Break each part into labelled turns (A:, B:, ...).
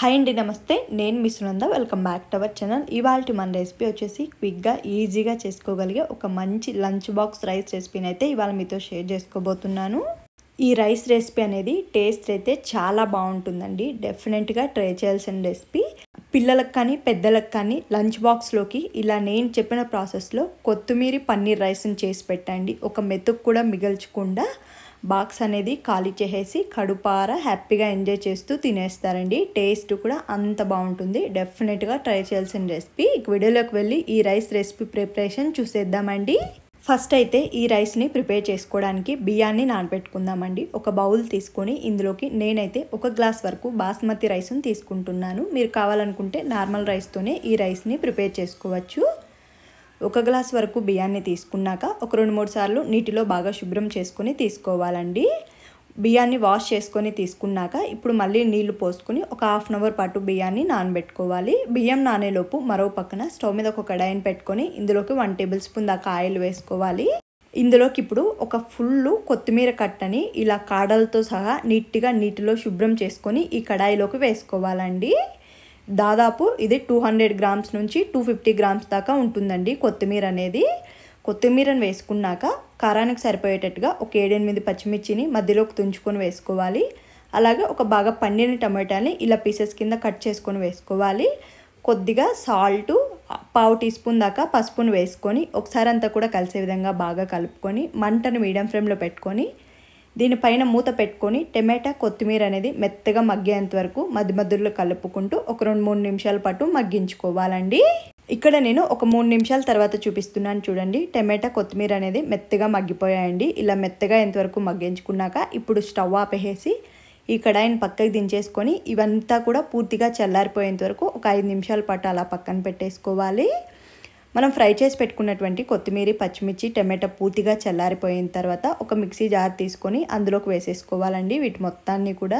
A: hi అండి నమస్తే నేను మీ Sunanda welcome back to our channel ఇవాళ మన రెసిపీ వచ్చేసి క్విక్గా ఈజీగా చేసుకోగలిగే ఒక మంచి లంచ్ బాక్స్ రైస్ రెసిపీని అయితే ఇవాళ మీతో షేర్ చేసుకోబోతున్నాను ఈ రైస్ రెసిపీ అనేది టేస్ట్ అయితే చాలా బాగుంటుందండి డెఫినెట్గా ట్రై చేయాల్సిన రెసిపీ పిల్లలకు కానీ పెద్దలకు కానీ లంచ్ బాక్స్లోకి ఇలా నేను చెప్పిన ప్రాసెస్లో కొత్తిమీర పన్నీర్ రైస్ని చేసి పెట్టండి ఒక మెతుకు కూడా మిగల్చకుండా బాక్స్ అనేది ఖాళీ చేసేసి కడుపార హ్యాపీగా ఎంజాయ్ చేస్తూ తినేస్తారండి టేస్ట్ కూడా అంత బాగుంటుంది డెఫినెట్గా ట్రై చేయాల్సిన రెసిపీ వీడియోలోకి వెళ్ళి ఈ రైస్ రెసిపీ ప్రిపరేషన్ చూసేద్దామండి ఫస్ట్ అయితే ఈ రైస్ని ప్రిపేర్ చేసుకోవడానికి బియ్యాన్ని నానబెట్టుకుందామండి ఒక బౌల్ తీసుకొని ఇందులోకి నేనైతే ఒక గ్లాస్ వరకు బాస్మతి రైస్ని తీసుకుంటున్నాను మీరు కావాలనుకుంటే నార్మల్ రైస్తోనే ఈ రైస్ని ప్రిపేర్ చేసుకోవచ్చు ఒక గ్లాస్ వరకు బియ్యాన్ని తీసుకున్నాక ఒక రెండు మూడు సార్లు నీటిలో బాగా శుభ్రం చేసుకుని తీసుకోవాలండి బియ్యాన్ని వాష్ చేసుకొని తీసుకున్నాక ఇప్పుడు మళ్ళీ నీళ్లు పోసుకొని ఒక హాఫ్ అన్ అవర్ పాటు బియ్యాన్ని నానబెట్టుకోవాలి బియ్యం నానేలోపు మరో పక్కన స్టవ్ మీద ఒక కడాయిని పెట్టుకొని ఇందులోకి వన్ టేబుల్ స్పూన్ దాకా ఆయిల్ వేసుకోవాలి ఇందులోకి ఇప్పుడు ఒక ఫుల్ కొత్తిమీర కట్టని ఇలా కాడలతో సహా నీట్గా నీటిలో శుభ్రం చేసుకొని ఈ కడాయిలోకి వేసుకోవాలండి దాదాపు ఇది టూ హండ్రెడ్ గ్రామ్స్ నుంచి టూ ఫిఫ్టీ గ్రామ్స్ దాకా ఉంటుందండి కొత్తిమీర అనేది కొత్తిమీరను వేసుకున్నాక కారానికి సరిపోయేటట్టుగా ఒక ఏడెనిమిది పచ్చిమిర్చిని మధ్యలోకి తుంచుకొని వేసుకోవాలి అలాగే ఒక బాగా పండిన టమాటాని ఇలా పీసెస్ కింద కట్ చేసుకొని వేసుకోవాలి కొద్దిగా సాల్టు పావు టీ స్పూన్ దాకా పసుపును వేసుకొని ఒకసారి అంతా కూడా కలిసే విధంగా బాగా కలుపుకొని మంటను మీడియం ఫ్లేమ్లో పెట్టుకొని దీనిపైన మూత పెట్టుకొని టమాటా కొత్తిమీర అనేది మెత్తగా మగ్గేంత వరకు మధ్య మధ్యలో కలుపుకుంటూ ఒక రెండు మూడు నిమిషాల పాటు మగ్గించుకోవాలండి ఇక్కడ నేను ఒక మూడు నిమిషాల తర్వాత చూపిస్తున్నాను చూడండి టమాటా కొత్తిమీర అనేది మెత్తగా మగ్గిపోయాయండి ఇలా మెత్తగా ఎంతవరకు మగ్గించుకున్నాక ఇప్పుడు స్టవ్ ఆపేసి ఈ కడాయిని పక్కకి దించేసుకొని ఇవంతా కూడా పూర్తిగా చల్లారిపోయేంత వరకు ఒక ఐదు నిమిషాల పాటు అలా పక్కన పెట్టేసుకోవాలి మనం ఫ్రై చేసి పెట్టుకున్నటువంటి కొత్తిమీర పచ్చిమిర్చి టమాటా పూర్తిగా చల్లారిపోయిన తర్వాత ఒక మిక్సీ జార్ తీసుకొని అందులోకి వేసేసుకోవాలండి వీటి మొత్తాన్ని కూడా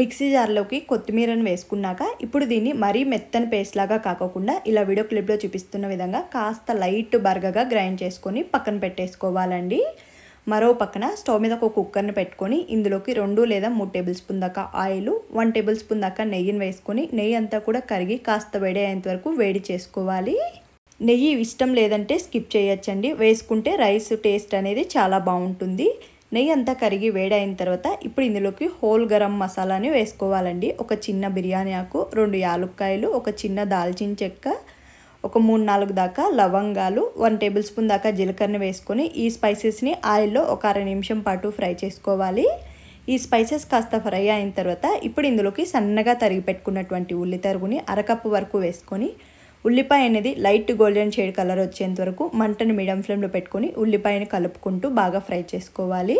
A: మిక్సీ జార్లోకి కొత్తిమీరను వేసుకున్నాక ఇప్పుడు దీన్ని మరీ మెత్తని పేస్ట్ లాగా కాకోకుండా ఇలా వీడియో క్లిప్లో చూపిస్తున్న విధంగా కాస్త లైట్ బర్గగా గ్రైండ్ చేసుకొని పక్కన పెట్టేసుకోవాలండి మరో పక్కన స్టవ్ మీద ఒక కుక్కర్ని పెట్టుకొని ఇందులోకి రెండు లేదా మూడు టేబుల్ స్పూన్ దాకా ఆయిల్ వన్ టేబుల్ స్పూన్ దాకా నెయ్యిని వేసుకొని నెయ్యి అంతా కూడా కరిగి కాస్త వేడి అయ్యేంత వరకు వేడి చేసుకోవాలి నెయ్యి ఇష్టం లేదంటే స్కిప్ చేయొచ్చండి వేసుకుంటే రైస్ టేస్ట్ అనేది చాలా బాగుంటుంది నెయ్యి అంతా కరిగి వేడైన తర్వాత ఇప్పుడు ఇందులోకి హోల్ గరం మసాలాని వేసుకోవాలండి ఒక చిన్న బిర్యానీ ఆకు రెండు యాలుక్కాయలు ఒక చిన్న దాల్చిన చెక్క ఒక మూడు నాలుగు దాకా లవంగాలు వన్ టేబుల్ స్పూన్ దాకా జీలకర్ర వేసుకొని ఈ స్పైసెస్ని ఆయిల్లో ఒక అర నిమిషం పాటు ఫ్రై చేసుకోవాలి ఈ స్పైసెస్ కాస్త ఫ్రై అయిన తర్వాత ఇప్పుడు ఇందులోకి సన్నగా తరిగి పెట్టుకున్నటువంటి ఉల్లి తరుగుని అరకప్పు వరకు వేసుకొని ఉల్లిపాయ అనేది లైట్ గోల్డెన్ షేడ్ కలర్ వచ్చేంత వరకు మంటను మీడియం ఫ్లేమ్లో పెట్టుకొని ఉల్లిపాయని కలుపుకుంటూ బాగా ఫ్రై చేసుకోవాలి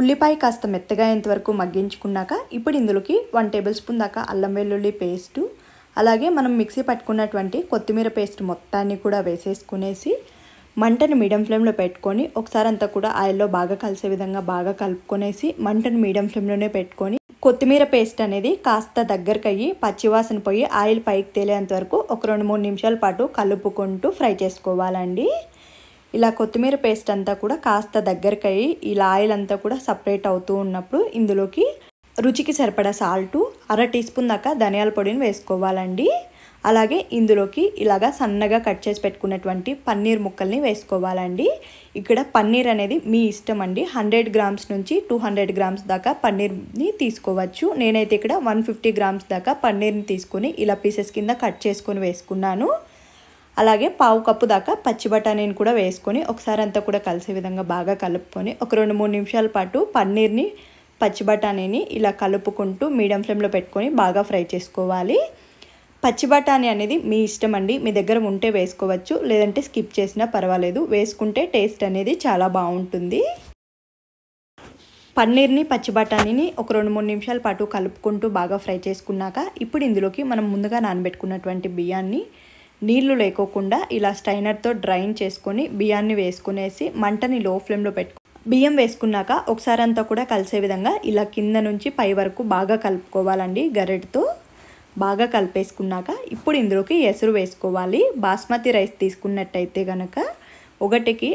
A: ఉల్లిపాయ కాస్త మెత్తగా అయ్యేంత వరకు మగ్గించుకున్నాక ఇప్పుడు ఇందులోకి వన్ టేబుల్ స్పూన్ దాకా అల్లం వెల్లుల్లి పేస్టు అలాగే మనం మిక్సీ పట్టుకున్నటువంటి కొత్తిమీర పేస్ట్ మొత్తాన్ని కూడా వేసేసుకునేసి మంటను మీడియం ఫ్లేమ్లో పెట్టుకొని ఒకసారి అంతా కూడా ఆయిల్లో బాగా కలిసే విధంగా బాగా కలుపుకొనేసి మంటను మీడియం ఫ్లేమ్లోనే పెట్టుకొని కొత్తిమీర పేస్ట్ అనేది కాస్త దగ్గరికి అయ్యి పచ్చివాసన పోయి ఆయిల్ పైకి తేలేంత వరకు ఒక రెండు మూడు నిమిషాల పాటు కలుపుకుంటూ ఫ్రై చేసుకోవాలండి ఇలా కొత్తిమీర పేస్ట్ అంతా కూడా కాస్త దగ్గరికి అయ్యి ఇలా ఆయిల్ అంతా కూడా సపరేట్ అవుతూ ఉన్నప్పుడు ఇందులోకి రుచికి సరిపడా సాల్టు అర టీ స్పూన్ దాకా ధనియాల పొడిని వేసుకోవాలండి అలాగే ఇందులోకి ఇలాగా సన్నగా కట్ చేసి పెట్టుకున్నటువంటి పన్నీర్ ముక్కల్ని వేసుకోవాలండి ఇక్కడ పన్నీర్ అనేది మీ ఇష్టం అండి హండ్రెడ్ గ్రామ్స్ నుంచి టూ హండ్రెడ్ గ్రామ్స్ దాకా పన్నీర్ని తీసుకోవచ్చు నేనైతే ఇక్కడ వన్ ఫిఫ్టీ గ్రామ్స్ దాకా పన్నీర్ని తీసుకుని ఇలా పీసెస్ కింద కట్ చేసుకొని వేసుకున్నాను అలాగే పావు కప్పు దాకా పచ్చి బఠానీని కూడా వేసుకొని ఒకసారి అంతా కూడా కలిసే విధంగా బాగా కలుపుకొని ఒక రెండు మూడు నిమిషాల పాటు పన్నీర్ని పచ్చి బఠానీని ఇలా కలుపుకుంటూ మీడియం ఫ్లేమ్లో పెట్టుకొని బాగా ఫ్రై చేసుకోవాలి పచ్చి బఠానీ అనేది మీ ఇష్టం అండి మీ దగ్గర ఉంటే వేసుకోవచ్చు లేదంటే స్కిప్ చేసినా పర్వాలేదు వేసుకుంటే టేస్ట్ అనేది చాలా బాగుంటుంది పన్నీర్ని పచ్చి బఠానీని ఒక రెండు మూడు నిమిషాల పాటు కలుపుకుంటూ బాగా ఫ్రై చేసుకున్నాక ఇప్పుడు ఇందులోకి మనం ముందుగా నానబెట్టుకున్నటువంటి బియ్యాన్ని నీళ్లు లేకోకుండా ఇలా స్టైనర్తో డ్రైన్ చేసుకొని బియ్యాన్ని వేసుకునేసి మంటని లో ఫ్లేమ్లో పెట్టుకు బియ్యం వేసుకున్నాక ఒకసారి అంతా కూడా కలిసే విధంగా ఇలా కింద నుంచి పై వరకు బాగా కలుపుకోవాలండి గరెటతో బాగా కలిపేసుకున్నాక ఇప్పుడు ఇందులోకి ఎసురు వేసుకోవాలి బాస్మతి రైస్ తీసుకున్నట్టయితే కనుక ఒకటికి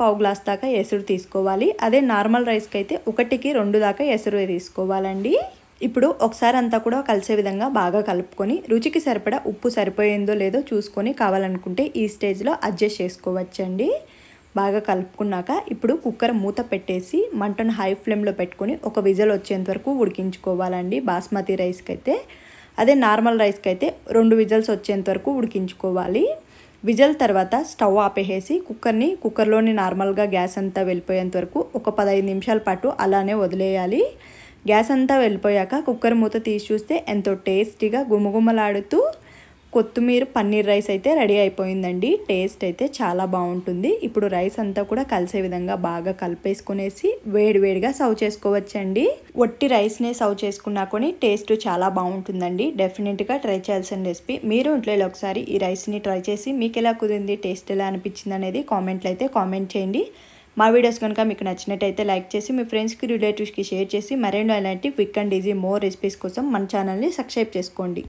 A: పావు గ్లాస్ దాకా ఎసురు తీసుకోవాలి అదే నార్మల్ రైస్కి అయితే ఒకటికి రెండు దాకా ఎసురు తీసుకోవాలండి ఇప్పుడు ఒకసారి అంతా కూడా కలిసే విధంగా బాగా కలుపుకొని రుచికి సరిపడా ఉప్పు సరిపోయిందో లేదో చూసుకొని కావాలనుకుంటే ఈ స్టేజ్లో అడ్జస్ట్ చేసుకోవచ్చండి బాగా కలుపుకున్నాక ఇప్పుడు కుక్కర్ మూత పెట్టేసి మంటను హై ఫ్లేమ్లో పెట్టుకొని ఒక విజల్ వచ్చేంత వరకు ఉడికించుకోవాలండి బాస్మతి రైస్కి అయితే అదే నార్మల్ రైస్కి అయితే రెండు విజల్స్ వచ్చేంత వరకు ఉడికించుకోవాలి విజల్ తర్వాత స్టవ్ ఆపేసేసి కుక్కర్ని కుక్కర్లోని నార్మల్గా గ్యాస్ అంతా వెళ్ళిపోయేంత వరకు ఒక పదహైదు నిమిషాల పాటు అలానే వదిలేయాలి గ్యాస్ అంతా వెళ్ళిపోయాక కుక్కర్ మూత తీసి చూస్తే ఎంతో టేస్టీగా గుమగుమలాడుతూ కొత్తిమీర పన్నీర్ రైస్ అయితే రెడీ అయిపోయిందండి టేస్ట్ అయితే చాలా బాగుంటుంది ఇప్పుడు రైస్ అంతా కూడా కలిసే విధంగా బాగా కలిపేసుకునేసి వేడివేడిగా సర్వ్ చేసుకోవచ్చండి ఒట్టి రైస్నే సర్వ్ చేసుకున్నా కొని టేస్ట్ చాలా బాగుంటుందండి డెఫినెట్గా ట్రై చేయాల్సిన రెసిపీ మీరు ఇంట్లో ఒకసారి ఈ రైస్ని ట్రై చేసి మీకు ఎలా కుదిరింది టేస్ట్ ఎలా అనిపించింది అనేది కామెంట్లు అయితే కామెంట్ చేయండి మా వీడియోస్ కనుక మీకు నచ్చినట్టయితే లైక్ చేసి మీ ఫ్రెండ్స్కి రిలేటివ్స్కి షేర్ చేసి మరెన్నో ఇలాంటి quick and easy more recipes కోసం మన ఛానల్ని సబ్స్క్రైబ్ చేసుకోండి